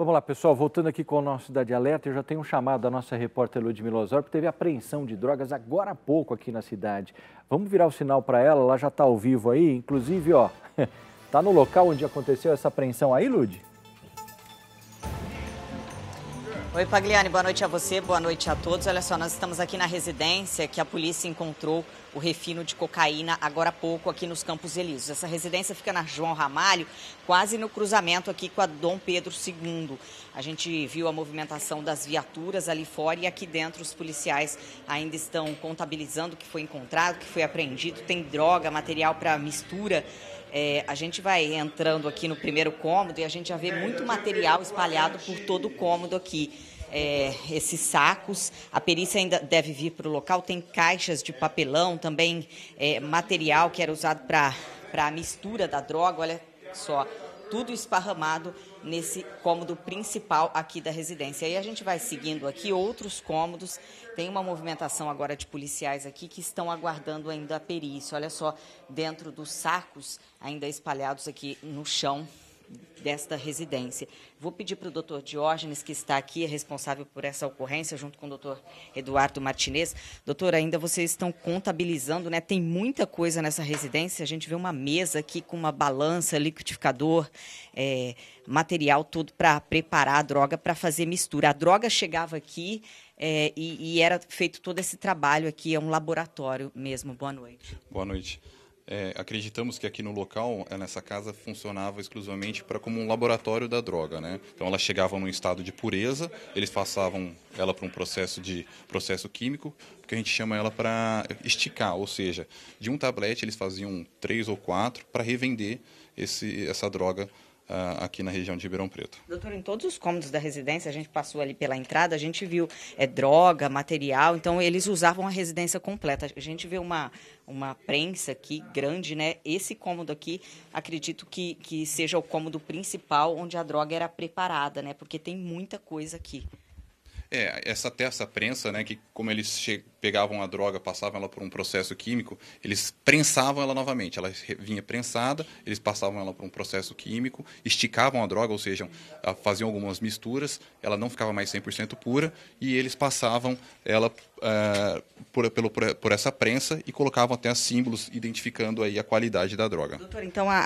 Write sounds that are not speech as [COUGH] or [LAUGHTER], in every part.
Vamos lá, pessoal, voltando aqui com o nosso Cidade Alerta, eu já tenho um chamado da nossa repórter Ludmila Osório, porque teve apreensão de drogas agora há pouco aqui na cidade. Vamos virar o sinal para ela, ela já está ao vivo aí, inclusive, ó, [LAUGHS] tá no local onde aconteceu essa apreensão aí, Ludmila? Oi, Pagliani, boa noite a você, boa noite a todos. Olha só, nós estamos aqui na residência que a polícia encontrou o refino de cocaína agora há pouco aqui nos Campos Elíseos. Essa residência fica na João Ramalho, quase no cruzamento aqui com a Dom Pedro II. A gente viu a movimentação das viaturas ali fora e aqui dentro os policiais ainda estão contabilizando o que foi encontrado, o que foi apreendido. Tem droga, material para mistura. É, a gente vai entrando aqui no primeiro cômodo e a gente já vê muito material espalhado por todo o cômodo aqui é, esses sacos. A perícia ainda deve vir para o local. Tem caixas de papelão, também é, material que era usado para a mistura da droga. Olha só, tudo esparramado nesse cômodo principal aqui da residência. E a gente vai seguindo aqui outros cômodos. Tem uma movimentação agora de policiais aqui que estão aguardando ainda a perícia. Olha só, dentro dos sacos ainda espalhados aqui no chão desta residência. Vou pedir para o doutor Diógenes, que está aqui, é responsável por essa ocorrência, junto com o doutor Eduardo Martinez. Doutor, ainda vocês estão contabilizando, né? Tem muita coisa nessa residência. A gente vê uma mesa aqui com uma balança, liquidificador, é, material todo para preparar a droga para fazer mistura. A droga chegava aqui. É, e, e era feito todo esse trabalho aqui, é um laboratório mesmo. Boa noite. Boa noite. É, acreditamos que aqui no local, é, nessa casa, funcionava exclusivamente para como um laboratório da droga, né? Então ela chegava num estado de pureza, eles passavam ela para um processo de processo químico, que a gente chama ela para esticar, ou seja, de um tablete eles faziam três ou quatro para revender esse, essa droga ah, aqui na região de Ribeirão Preto. Doutor, em todos os cômodos da residência, a gente passou ali pela entrada, a gente viu é, droga, material, então eles usavam a residência completa. A gente vê uma, uma prensa aqui grande, né? Esse cômodo aqui, acredito que, que seja o cômodo principal onde a droga era preparada, né? Porque tem muita coisa aqui. É, essa terça prensa, né, que como eles pegavam a droga, passavam ela por um processo químico, eles prensavam ela novamente. Ela vinha prensada, eles passavam ela por um processo químico, esticavam a droga, ou seja, faziam algumas misturas, ela não ficava mais 100% pura, e eles passavam ela uh, por, pelo, por essa prensa e colocavam até símbolos identificando aí a qualidade da droga. Doutor, então a...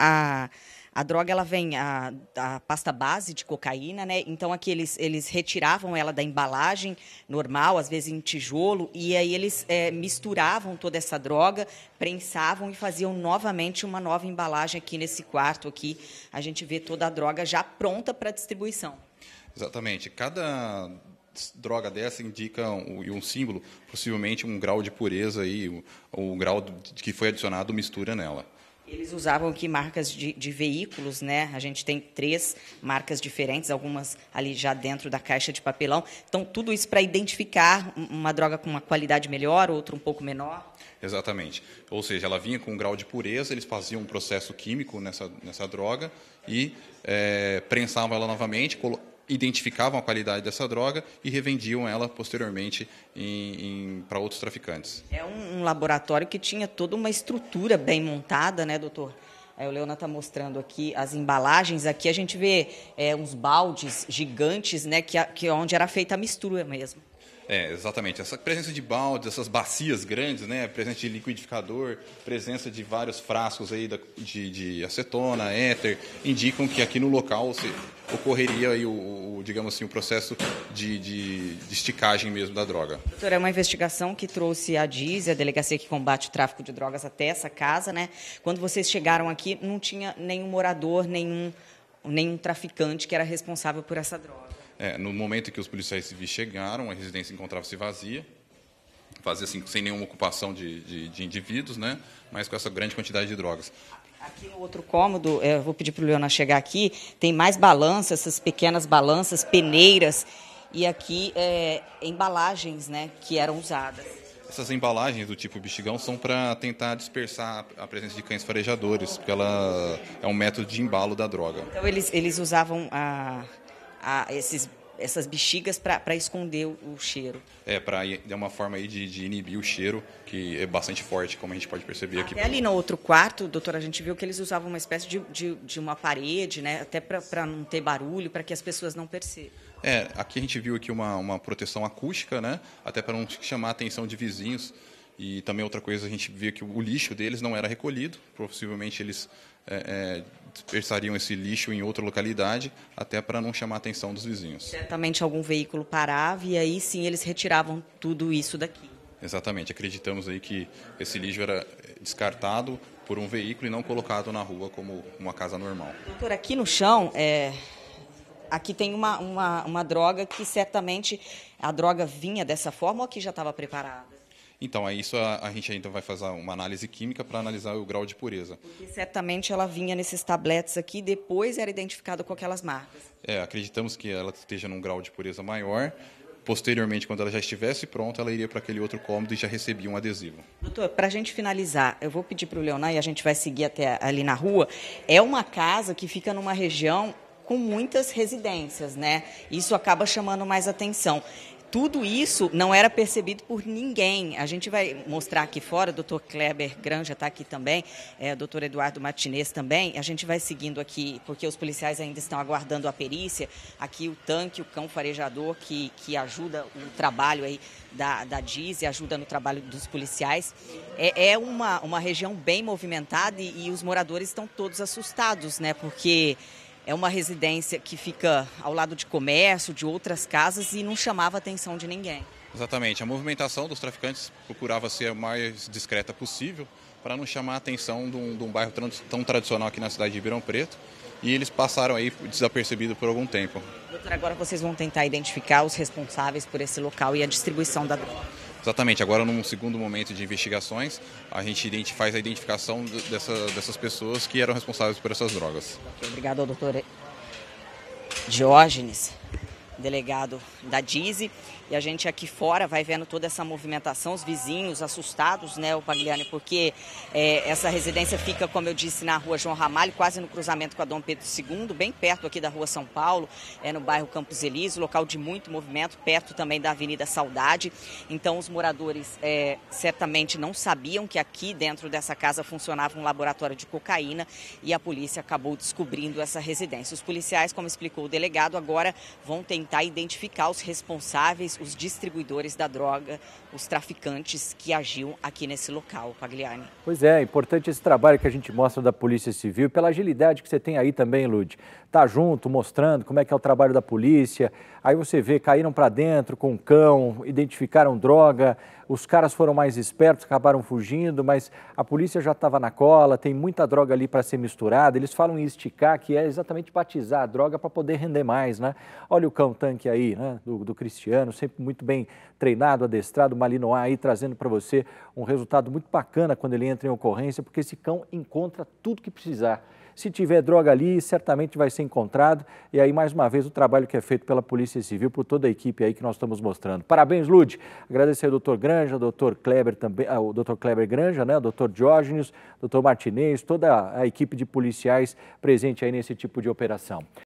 a a droga, ela vem a, a pasta base de cocaína, né? Então, aqui eles, eles retiravam ela da embalagem normal, às vezes em tijolo, e aí eles é, misturavam toda essa droga, prensavam e faziam novamente uma nova embalagem aqui nesse quarto aqui. A gente vê toda a droga já pronta para distribuição. Exatamente. Cada droga dessa indica um, um símbolo, possivelmente um grau de pureza e o, o grau que foi adicionado mistura nela. Eles usavam aqui marcas de, de, veículos, né? A gente tem três marcas diferentes, algumas ali já dentro da caixa de papelão. Então, tudo isso para identificar uma droga com uma qualidade melhor, outra um pouco menor. Exatamente. Ou seja, ela vinha com um grau de pureza, eles faziam um processo químico nessa, nessa droga e é, prensavam ela novamente, identificavam a qualidade dessa droga e revendiam ela posteriormente para outros traficantes. É um, um, laboratório que tinha toda uma estrutura bem montada, né, doutor? É, o Leona está mostrando aqui as embalagens. Aqui a gente vê é, uns baldes gigantes, né, que, que é onde era feita a mistura mesmo. É, exatamente. Essa presença de baldes, essas bacias grandes, né? presença de liquidificador, presença de vários frascos aí de, de, acetona, éter, indicam que aqui no local se, ocorreria aí o, o, digamos assim, o processo de, de, de, esticagem mesmo da droga. Doutor, é uma investigação que trouxe a DIS, a Delegacia que Combate o Tráfico de Drogas, até essa casa. né? Quando vocês chegaram aqui, não tinha nenhum morador, nenhum, nenhum traficante que era responsável por essa droga. É, no momento em que os policiais civis chegaram, a residência encontrava-se vazia, vazia assim, sem nenhuma ocupação de, de, de, indivíduos, né? mas com essa grande quantidade de drogas. Aqui no outro cômodo, é, eu vou pedir para o Leonardo chegar aqui, tem mais balanças, essas pequenas balanças, peneiras, e aqui é, embalagens né, que eram usadas. Essas embalagens do tipo bexigão são para tentar dispersar a presença de cães farejadores, porque ela é um método de embalo da droga. Então eles, eles usavam a, a esses essas bexigas para esconder o, o, cheiro. É, para dar uma forma aí de, de, inibir o cheiro, que é bastante forte, como a gente pode perceber até aqui. Até ali no outro quarto, doutora, a gente viu que eles usavam uma espécie de, de, de uma parede, né? Até para não ter barulho, para que as pessoas não percebam. É, aqui a gente viu aqui uma, uma proteção acústica, né? Até para não chamar a atenção de vizinhos. E também outra coisa, a gente via que o lixo deles não era recolhido, possivelmente eles é, é, dispersariam esse lixo em outra localidade, até para não chamar a atenção dos vizinhos. Certamente algum veículo parava e aí sim eles retiravam tudo isso daqui. Exatamente, acreditamos aí que esse lixo era descartado por um veículo e não colocado na rua como uma casa normal. Doutor, aqui no chão, é, aqui tem uma, uma, uma droga que certamente a droga vinha dessa forma ou aqui já estava preparada? Então, é isso a, a gente ainda vai fazer uma análise química para analisar o grau de pureza. Porque certamente ela vinha nesses tabletes aqui, depois era identificada com aquelas marcas. É, acreditamos que ela esteja num grau de pureza maior. Posteriormente, quando ela já estivesse pronta, ela iria para aquele outro cômodo e já recebia um adesivo. Doutor, para a gente finalizar, eu vou pedir para o Leonar e a gente vai seguir até ali na rua. É uma casa que fica numa região com muitas residências, né? Isso acaba chamando mais atenção tudo isso não era percebido por ninguém. A gente vai mostrar aqui fora, o doutor Kleber Granja está aqui também, é, o doutor Eduardo Martinez também. A gente vai seguindo aqui, porque os policiais ainda estão aguardando a perícia. Aqui o tanque, o cão farejador que, que ajuda o trabalho aí da, da DIS e ajuda no trabalho dos policiais. É, é uma, uma região bem movimentada e, e os moradores estão todos assustados, né? Porque é uma residência que fica ao lado de comércio, de outras casas e não chamava a atenção de ninguém. Exatamente, a movimentação dos traficantes procurava ser a mais discreta possível para não chamar a atenção de um, de um bairro tão, tradicional aqui na cidade de Ribeirão Preto e eles passaram aí desapercebido por algum tempo. Doutor, agora vocês vão tentar identificar os responsáveis por esse local e a distribuição da droga. Exatamente, agora num segundo momento de investigações, a gente faz a identificação dessa, dessas pessoas que eram responsáveis por essas drogas. Obrigada, doutor Diógenes, delegado da DISE. E a gente aqui fora vai vendo toda essa movimentação, os vizinhos assustados, né, o Pagliani, porque é, essa residência fica, como eu disse, na rua João Ramalho, quase no cruzamento com a Dom Pedro II, bem perto aqui da rua São Paulo, é no bairro Campos Elísio, local de muito movimento, perto também da Avenida Saudade. Então os moradores é, certamente não sabiam que aqui dentro dessa casa funcionava um laboratório de cocaína e a polícia acabou descobrindo essa residência. Os policiais, como explicou o delegado, agora vão tentar identificar os responsáveis os distribuidores da droga, os traficantes que agiam aqui nesse local, Pagliani. Pois é, importante esse trabalho que a gente mostra da Polícia Civil, pela agilidade que você tem aí também, Lud. Tá junto, mostrando como é que é o trabalho da polícia. Aí você vê, caíram para dentro com um cão, identificaram droga, os caras foram mais espertos, acabaram fugindo, mas a polícia já estava na cola, tem muita droga ali para ser misturada. Eles falam em esticar, que é exatamente batizar a droga para poder render mais, né? Olha o cão tanque aí, né? Do, do Cristiano, sempre muito bem treinado, adestrado, Malinois aí trazendo para você um resultado muito bacana quando ele entra em ocorrência, porque esse cão encontra tudo que precisar. Se tiver droga ali, certamente vai ser encontrado. E aí, mais uma vez, o trabalho que é feito pela Polícia Civil, por toda a equipe aí que nós estamos mostrando. Parabéns, Lude. Agradecer ao doutor Granja, ao doutor Kleber também, ao ah, doutor Kleber Granja, né? Ao doutor Diógenes, doutor Martinez, toda a equipe de policiais presente aí nesse tipo de operação.